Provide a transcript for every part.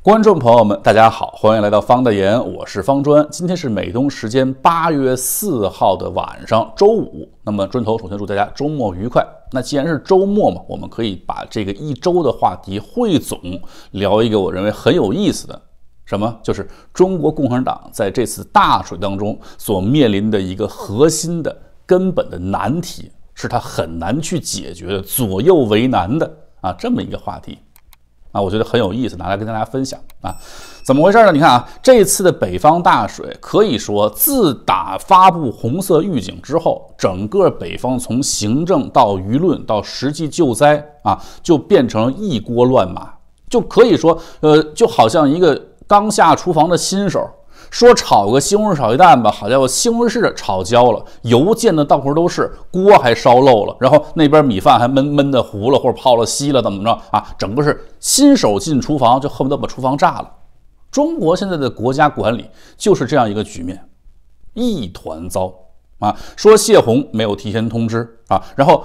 观众朋友们，大家好，欢迎来到方大言，我是方砖。今天是美东时间八月四号的晚上，周五。那么砖头首先祝大家周末愉快。那既然是周末嘛，我们可以把这个一周的话题汇总，聊一个我认为很有意思的，什么就是中国共产党在这次大水当中所面临的一个核心的根本的难题，是他很难去解决的，左右为难的啊，这么一个话题。啊，我觉得很有意思，拿来跟大家分享啊。怎么回事呢？你看啊，这次的北方大水，可以说自打发布红色预警之后，整个北方从行政到舆论到实际救灾啊，就变成一锅乱麻，就可以说，呃，就好像一个刚下厨房的新手。说炒个西红柿炒鸡蛋吧，好家伙，西红柿炒焦了，油溅的到处都是，锅还烧漏了，然后那边米饭还闷闷的糊了或者泡了稀了，怎么着啊？整个是新手进厨房就恨不得把厨房炸了。中国现在的国家管理就是这样一个局面，一团糟啊！说谢红没有提前通知啊，然后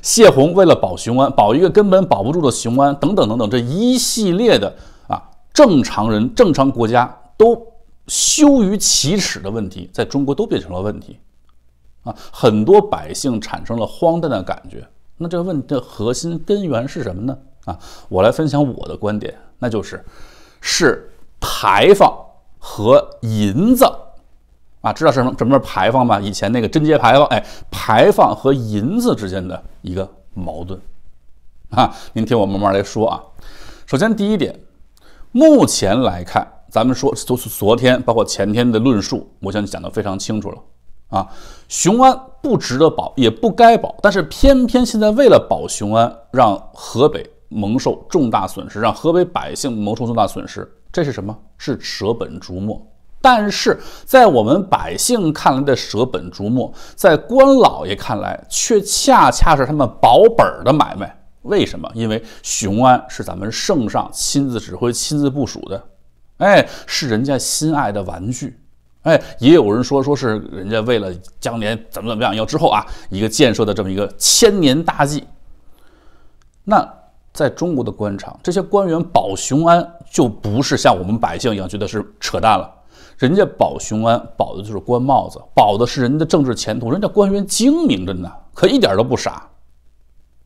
谢红为了保雄安，保一个根本保不住的雄安，等等等等，这一系列的啊，正常人、正常国家都。羞于启齿的问题，在中国都变成了问题啊！很多百姓产生了荒诞的感觉。那这个问题的核心根源是什么呢？啊，我来分享我的观点，那就是是牌坊和银子啊！知道什么什么牌坊吗？以前那个贞节牌坊，哎，牌坊和银子之间的一个矛盾啊！您听我慢慢来说啊。首先，第一点，目前来看。咱们说昨昨天包括前天的论述，我想讲得非常清楚了啊。雄安不值得保，也不该保，但是偏偏现在为了保雄安，让河北蒙受重大损失，让河北百姓蒙受重大损失，这是什么？是舍本逐末。但是在我们百姓看来的舍本逐末，在官老爷看来却恰恰是他们保本的买卖。为什么？因为雄安是咱们圣上亲自指挥、亲自部署的。哎，是人家心爱的玩具。哎，也有人说，说是人家为了将来怎么怎么样，要之后啊一个建设的这么一个千年大计。那在中国的官场，这些官员保雄安就不是像我们百姓一样觉得是扯淡了，人家保雄安保的就是官帽子，保的是人的政治前途。人家官员精明着呢，可一点都不傻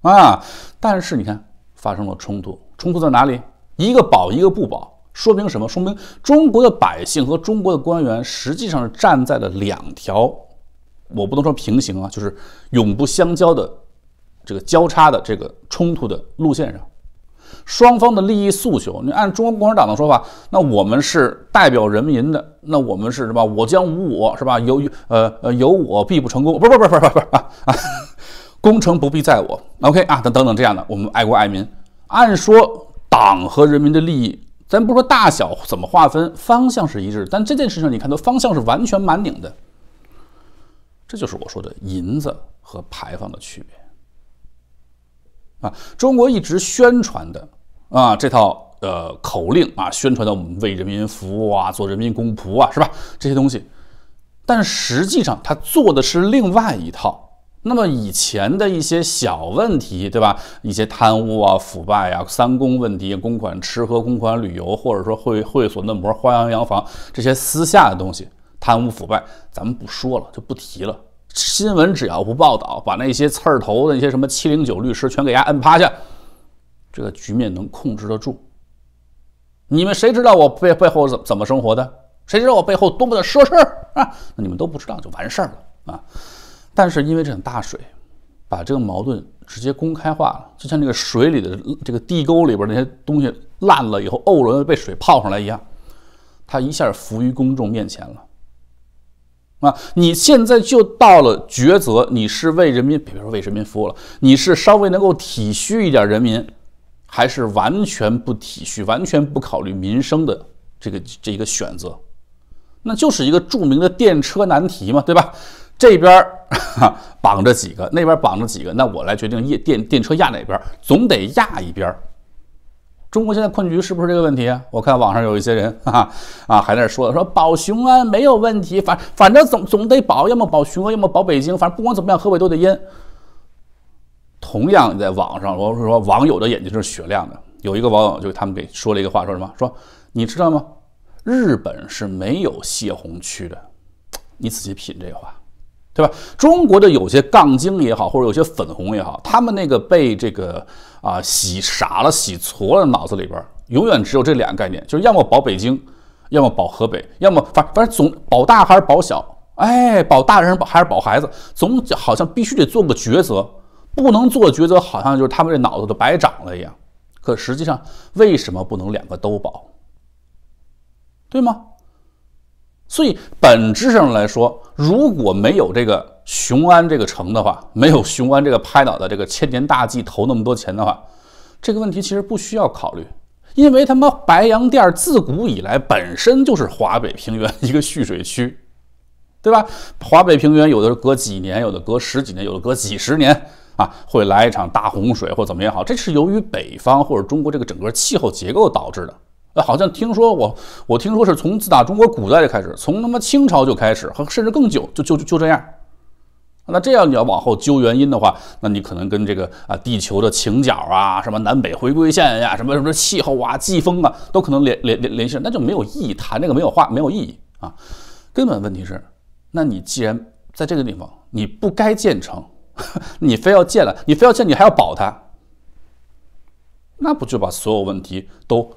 啊。但是你看，发生了冲突，冲突在哪里？一个保，一个不保。说明什么？说明中国的百姓和中国的官员实际上是站在了两条，我不能说平行啊，就是永不相交的这个交叉的这个冲突的路线上。双方的利益诉求，你按中国共产党的说法，那我们是代表人民的，那我们是什么？我将无我，是吧？有呃呃，有我必不成功。不不不不不不啊！功成不必在我。OK 啊，等等等这样的，我们爱国爱民。按说党和人民的利益。咱不说大小怎么划分，方向是一致，但这件事情你看它方向是完全满顶的，这就是我说的银子和牌坊的区别啊！中国一直宣传的啊这套呃口令啊，宣传的我们为人民服务啊，做人民公仆啊，是吧？这些东西，但实际上他做的是另外一套。那么以前的一些小问题，对吧？一些贪污啊、腐败啊、三公问题、公款吃喝、公款旅游，或者说会会所、嫩模、花样洋房这些私下的东西，贪污腐败，咱们不说了，就不提了。新闻只要不报道，把那些刺儿头的那些什么七零九律师全给压摁趴下，这个局面能控制得住。你们谁知道我背背后怎怎么生活的？谁知道我背后多么的奢侈啊？那你们都不知道就完事儿了啊。但是，因为这场大水，把这个矛盾直接公开化了，就像那个水里的这个地沟里边那些东西烂了以后，沤了被水泡上来一样，它一下浮于公众面前了。啊，你现在就到了抉择：你是为人民，比如说为人民服务了，你是稍微能够体恤一点人民，还是完全不体恤、完全不考虑民生的这个这一个选择？那就是一个著名的电车难题嘛，对吧？这边绑着几个，那边绑着几个，那我来决定电电电车压哪边，总得压一边中国现在困局是不是这个问题？我看网上有一些人，啊啊还在那说说保雄安没有问题，反反正总总得保，要么保雄安，要么保北京，反正不管怎么样河北都得淹。同样，在网上，我们说网友的眼睛是雪亮的。有一个网友就他们给说了一个话，说什么说你知道吗？日本是没有泄洪区的。你仔细品这话。对吧？中国的有些杠精也好，或者有些粉红也好，他们那个被这个啊洗傻了、洗挫了，脑子里边永远只有这两个概念，就是要么保北京，要么保河北，要么反反正总保大还是保小？哎，保大人还是保孩子？总好像必须得做个抉择，不能做抉择，好像就是他们这脑子都白长了一样。可实际上，为什么不能两个都保？对吗？所以本质上来说，如果没有这个雄安这个城的话，没有雄安这个拍脑的这个千年大计投那么多钱的话，这个问题其实不需要考虑，因为他妈白洋淀自古以来本身就是华北平原一个蓄水区，对吧？华北平原有的隔几年，有的隔十几年，有的隔几十年啊，会来一场大洪水或怎么也好，这是由于北方或者中国这个整个气候结构导致的。好像听说我，我听说是从自打中国古代就开始，从他妈清朝就开始，和甚至更久，就就就这样。那这样你要往后揪原因的话，那你可能跟这个啊地球的倾角啊，什么南北回归线呀，什么什么气候啊、季风啊，都可能连连连联系上，那就没有意义。谈这个没有话，没有意义啊。根本问题是，那你既然在这个地方你不该建成，你非要建了，你非要建，你还要保它，那不就把所有问题都？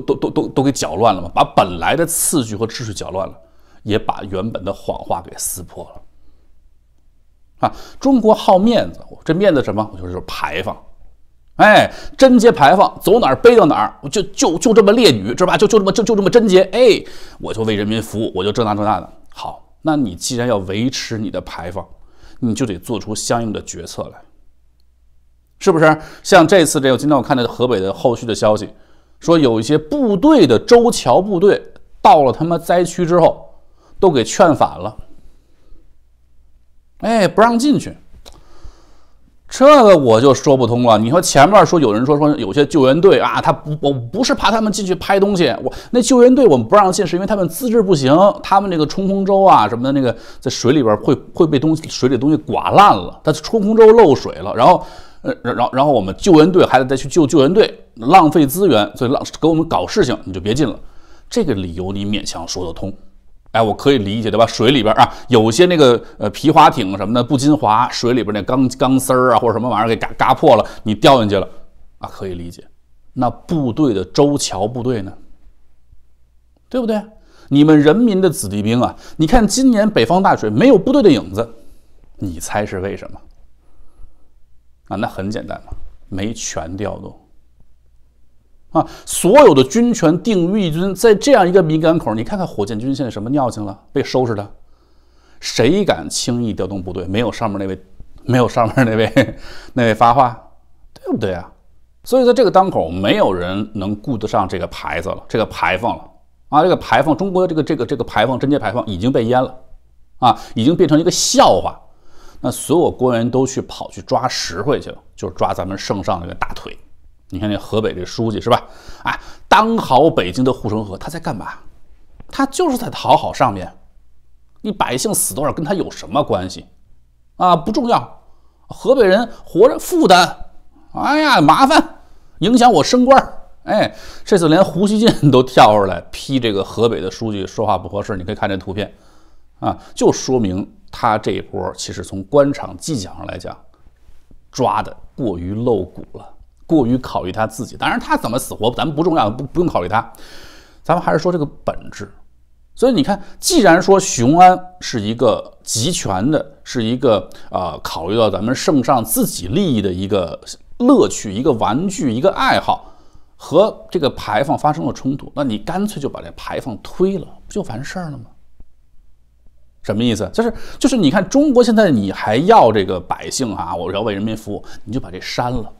都都都都都给搅乱了嘛，把本来的次序和秩序搅乱了，也把原本的谎话给撕破了，啊！中国好面子，这面子什么？我就是牌坊，哎，贞洁牌坊，走哪儿背到哪儿，就就就这么烈女，知道吧？就就这么就就这么贞洁，哎，我就为人民服务，我就这那这那的好。那你既然要维持你的牌坊，你就得做出相应的决策来，是不是？像这次这个，今天我看到河北的后续的消息。说有一些部队的舟桥部队到了他妈灾区之后，都给劝反了，哎，不让进去。这个我就说不通了。你说前面说有人说说有些救援队啊，他我不是怕他们进去拍东西，我那救援队我们不让进，是因为他们资质不行，他们那个冲锋舟啊什么的那个在水里边会会被东西水里东西刮烂了，他冲锋舟漏水了，然后。呃，然然然后我们救援队还得再去救，救援队浪费资源，所以浪给我们搞事情，你就别进了。这个理由你勉强说得通，哎，我可以理解，对吧？水里边啊，有些那个呃皮划艇什么的不禁划，水里边那钢钢丝儿啊或者什么玩意儿给嘎嘎破了，你掉进去了啊，可以理解。那部队的舟桥部队呢？对不对？你们人民的子弟兵啊，你看今年北方大水没有部队的影子，你猜是为什么？那很简单嘛，没权调动啊，所有的军权定位军在这样一个敏感口，你看看火箭军现在什么尿性了？被收拾的，谁敢轻易调动部队？没有上面那位，没有上面那位 那位发话，对不对啊？所以在这个当口，没有人能顾得上这个牌子了，这个牌坊了啊，这个牌坊，中国的这个这个这个牌坊，贞节牌坊已经被淹了啊，已经变成一个笑话。那所有官员都去跑去抓实惠去了，就是抓咱们圣上那个大腿。你看那河北这书记是吧？啊，当好北京的护城河，他在干嘛？他就是在讨好上面。你百姓死多少跟他有什么关系？啊，不重要。河北人活着负担，哎呀麻烦，影响我升官。哎，这次连胡锡进 都跳出来批这个河北的书记说话不合适。你可以看这图片，啊，就说明。他这一波其实从官场技巧上来讲，抓的过于露骨了，过于考虑他自己。当然，他怎么死活咱们不重要，不不用考虑他。咱们还是说这个本质。所以你看，既然说雄安是一个集权的，是一个啊考虑到咱们圣上自己利益的一个乐趣、一个玩具、一个爱好，和这个牌坊发生了冲突，那你干脆就把这牌坊推了，不就完事儿了吗？什么意思？就是就是，你看中国现在，你还要这个百姓啊？我要为人民服务，你就把这删了，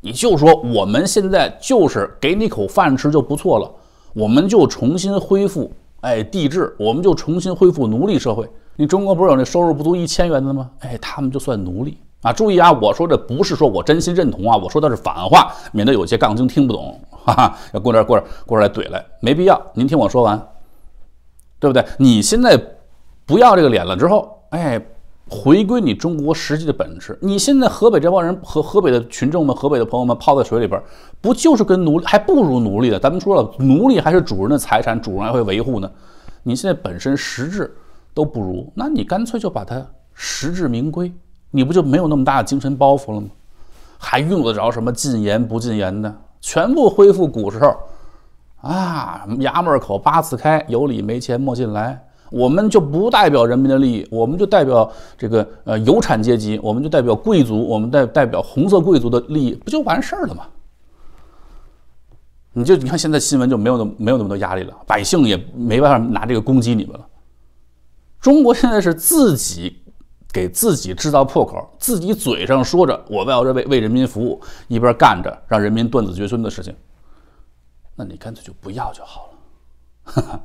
你就说我们现在就是给你口饭吃就不错了，我们就重新恢复哎帝制，我们就重新恢复奴隶社会。你中国不是有那收入不足一千元的吗？哎，他们就算奴隶啊！注意啊，我说这不是说我真心认同啊，我说的是反话，免得有些杠精听不懂，哈哈，要过这过这过这来怼来，没必要。您听我说完，对不对？你现在。不要这个脸了之后，哎，回归你中国实际的本质。你现在河北这帮人和河北的群众们、河北的朋友们泡在水里边，不就是跟奴隶还不如奴隶的？咱们说了，奴隶还是主人的财产，主人还会维护呢。你现在本身实质都不如，那你干脆就把它实至名归，你不就没有那么大的精神包袱了吗？还用得着什么禁言不禁言的？全部恢复古时候啊，衙门口八字开，有理没钱莫进来。我们就不代表人民的利益，我们就代表这个呃有产阶级，我们就代表贵族，我们代代表红色贵族的利益，不就完事儿了吗？你就你看现在新闻就没有那么没有那么多压力了，百姓也没办法拿这个攻击你们了。中国现在是自己给自己制造破口，自己嘴上说着我要为为人民服务，一边干着让人民断子绝孙的事情，那你干脆就不要就好了。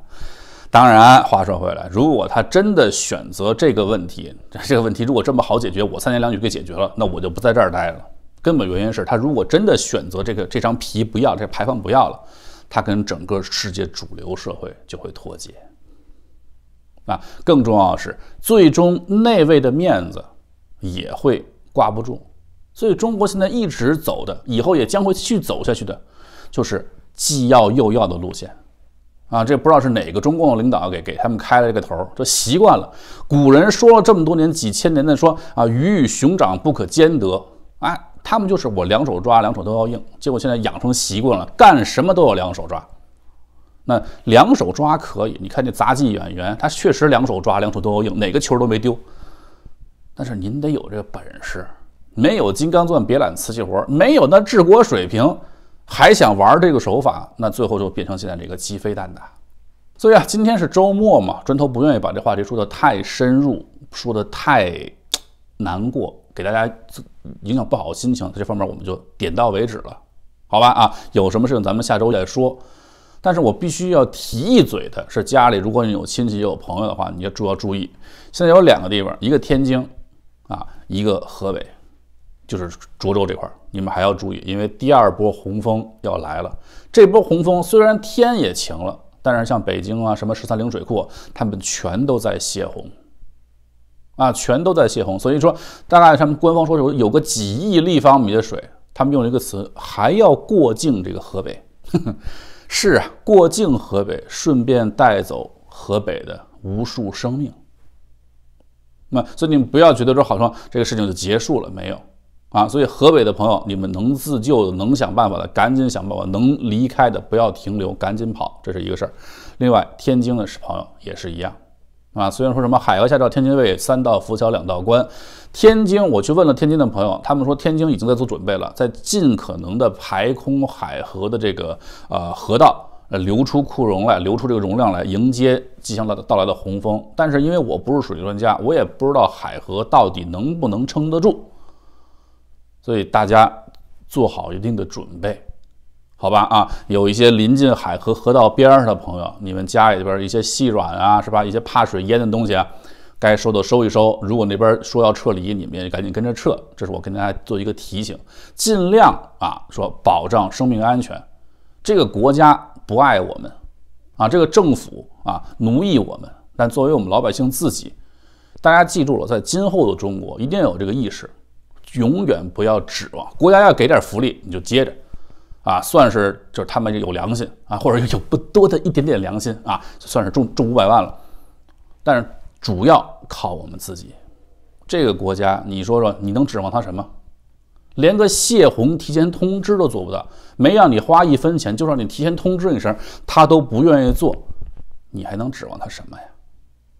当然，话说回来，如果他真的选择这个问题，这个问题如果这么好解决，我三言两语给解决了，那我就不在这儿待了。根本原因是，他如果真的选择这个这张皮不要，这牌坊不要了，他跟整个世界主流社会就会脱节。啊，更重要的是，最终那位的面子也会挂不住。所以，中国现在一直走的，以后也将会继续走下去的，就是既要又要的路线。啊，这不知道是哪个中共领导给给他们开了这个头儿，习惯了。古人说了这么多年、几千年的说啊，鱼与熊掌不可兼得。哎，他们就是我两手抓，两手都要硬。结果现在养成习惯了，干什么都要两手抓。那两手抓可以，你看这杂技演员，他确实两手抓，两手都要硬，哪个球都没丢。但是您得有这个本事，没有金刚钻别揽瓷器活，没有那治国水平。还想玩这个手法，那最后就变成现在这个鸡飞蛋打。所以啊，今天是周末嘛，砖头不愿意把这话题说的太深入，说的太难过，给大家影响不好心情。这方面我们就点到为止了，好吧？啊，有什么事情咱们下周再说。但是我必须要提一嘴的是，家里如果你有亲戚有朋友的话，你要注要注意。现在有两个地方，一个天津，啊，一个河北。就是涿州这块，你们还要注意，因为第二波洪峰要来了。这波洪峰虽然天也晴了，但是像北京啊，什么十三陵水库，他们全都在泄洪，啊，全都在泄洪。所以说，大概他们官方说有有个几亿立方米的水，他们用了一个词，还要过境这个河北。是啊，过境河北，顺便带走河北的无数生命。那所以你们不要觉得说，好像这个事情就结束了，没有。啊，所以河北的朋友，你们能自救的，能想办法的，赶紧想办法；能离开的，不要停留，赶紧跑，这是一个事儿。另外，天津的是朋友也是一样。啊，虽然说什么海河下照天津卫，三道浮桥两道关，天津我去问了天津的朋友，他们说天津已经在做准备了，在尽可能的排空海河的这个呃河道，流出库容来，流出这个容量来迎接即将到到来的洪峰。但是因为我不是水利专家，我也不知道海河到底能不能撑得住。所以大家做好一定的准备，好吧啊，有一些临近海河河道边上的朋友，你们家里边一些细软啊，是吧？一些怕水淹的东西啊，该收的收一收。如果那边说要撤离，你们也赶紧跟着撤。这是我跟大家做一个提醒，尽量啊，说保障生命安全。这个国家不爱我们，啊，这个政府啊奴役我们。但作为我们老百姓自己，大家记住了，在今后的中国一定要有这个意识。永远不要指望国家要给点福利，你就接着，啊，算是就是他们有良心啊，或者有不多的一点点良心啊，算是中中五百万了。但是主要靠我们自己。这个国家，你说说，你能指望他什么？连个泄洪提前通知都做不到，没让你花一分钱，就让你提前通知一声，他都不愿意做，你还能指望他什么呀？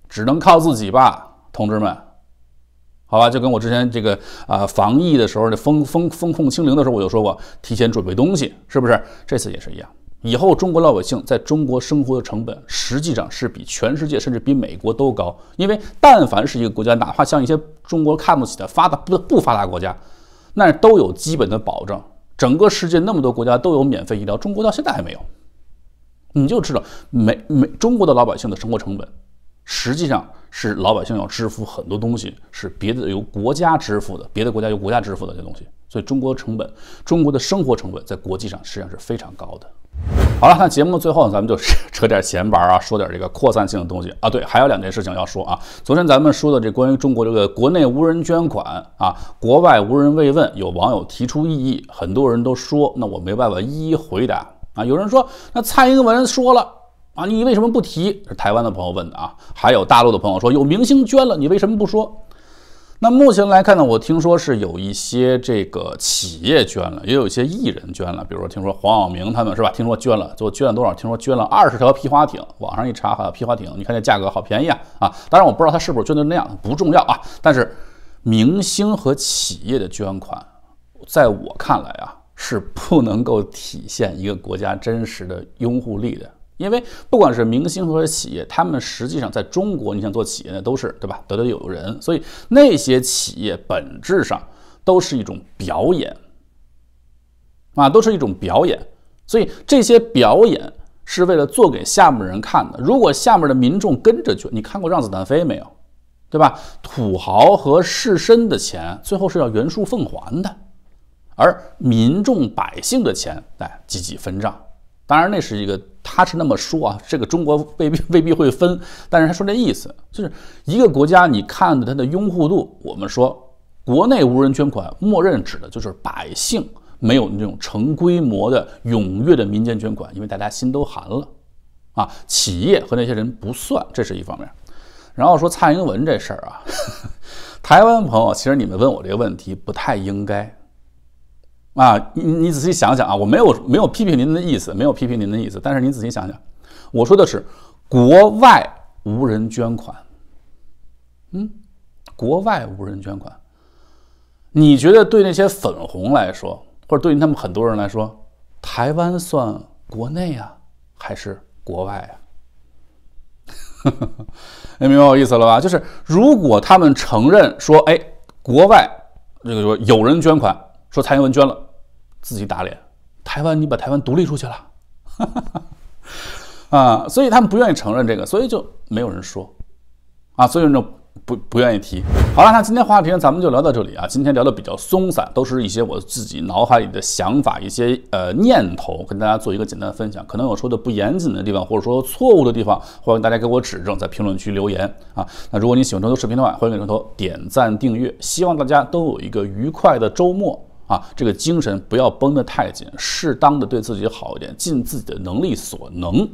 只能靠自己吧，同志们。好吧，就跟我之前这个啊，防疫的时候、那封封封控清零的时候，我就说过，提前准备东西，是不是？这次也是一样。以后中国老百姓在中国生活的成本，实际上是比全世界，甚至比美国都高。因为但凡是一个国家，哪怕像一些中国看不起的发达不不发达国家，那都有基本的保证。整个世界那么多国家都有免费医疗，中国到现在还没有。你就知道，美美中国的老百姓的生活成本，实际上。是老百姓要支付很多东西，是别的由国家支付的，别的国家由国家支付的这些东西，所以中国成本，中国的生活成本在国际上实际上是非常高的。好了，那节目最后咱们就扯点闲白啊，说点这个扩散性的东西啊。对，还有两件事情要说啊。昨天咱们说的这关于中国这个国内无人捐款啊，国外无人慰问，有网友提出异议，很多人都说，那我没办法一一回答啊。有人说，那蔡英文说了。啊，你为什么不提？台湾的朋友问的啊。还有大陆的朋友说有明星捐了，你为什么不说？那目前来看呢，我听说是有一些这个企业捐了，也有一些艺人捐了。比如说，听说黄晓明他们是吧？听说捐了，就捐了多少？听说捐了二十条皮划艇。网上一查，皮划艇，你看这价格好便宜啊啊！当然我不知道他是不是捐的那样，不重要啊。但是明星和企业的捐款，在我看来啊，是不能够体现一个国家真实的拥护力的。因为不管是明星或者企业，他们实际上在中国，你想做企业的都是对吧？得得有人，所以那些企业本质上都是一种表演，啊，都是一种表演。所以这些表演是为了做给下面人看的。如果下面的民众跟着去，你看过《让子弹飞》没有？对吧？土豪和士绅的钱最后是要原数奉还的，而民众百姓的钱哎，几几分账。当然，那是一个。他是那么说啊，这个中国未必 未必会分，但是他说这意思就是一个国家，你看着他的拥护度。我们说国内无人捐款，默认指的就是百姓没有那种成规模的踊跃的民间捐款，因为大家心都寒了啊。企业和那些人不算，这是一方面。然后说蔡英文这事儿啊，台湾朋友，其实你们问我这个问题不太应该。啊，你你仔细想想啊，我没有没有批评您的意思，没有批评您的意思。但是您仔细想想，我说的是国外无人捐款，嗯，国外无人捐款。你觉得对那些粉红来说，或者对于他们很多人来说，台湾算国内啊，还是国外啊？你 明白我意思了吧？就是如果他们承认说，哎，国外这个说有人捐款，说蔡英文捐了。自己打脸，台湾你把台湾独立出去了，啊，所以他们不愿意承认这个，所以就没有人说，啊，所以呢不不愿意提。好了，那今天话题呢，咱们就聊到这里啊。今天聊的比较松散，都是一些我自己脑海里的想法，一些呃念头，跟大家做一个简单的分享。可能有说的不严谨的地方，或者说错误的地方，欢迎大家给我指正，在评论区留言啊。那如果你喜欢这头视频的话，欢迎给这头点赞订阅。希望大家都有一个愉快的周末。啊，这个精神不要绷得太紧，适当的对自己好一点，尽自己的能力所能，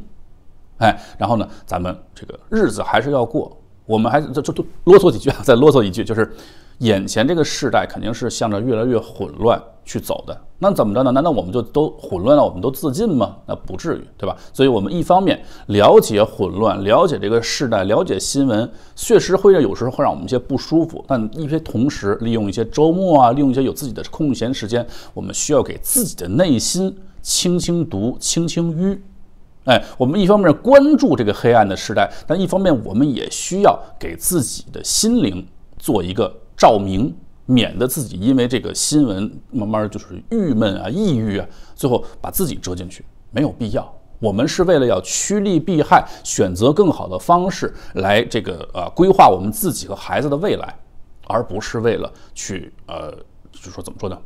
哎，然后呢，咱们这个日子还是要过，我们还就就啰嗦几句啊，再啰嗦一句就是。眼前这个时代肯定是向着越来越混乱去走的，那怎么着呢？难道我们就都混乱了？我们都自尽吗？那不至于，对吧？所以，我们一方面了解混乱，了解这个时代，了解新闻，确实会让有时候会让我们一些不舒服。但一些同时，利用一些周末啊，利用一些有自己的空闲时间，我们需要给自己的内心清清毒、清清淤。哎，我们一方面关注这个黑暗的时代，但一方面我们也需要给自己的心灵做一个。照明，免得自己因为这个新闻慢慢就是郁闷啊、抑郁啊，最后把自己折进去，没有必要。我们是为了要趋利避害，选择更好的方式来这个呃规划我们自己和孩子的未来，而不是为了去呃就说怎么说呢，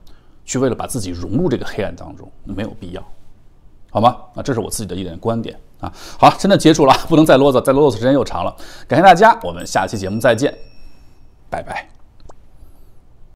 去为了把自己融入这个黑暗当中，没有必要，好吗？啊，这是我自己的一点观点啊。好了，真的结束了，不能再啰嗦，再啰嗦时间又长了。感谢大家，我们下期节目再见，拜拜。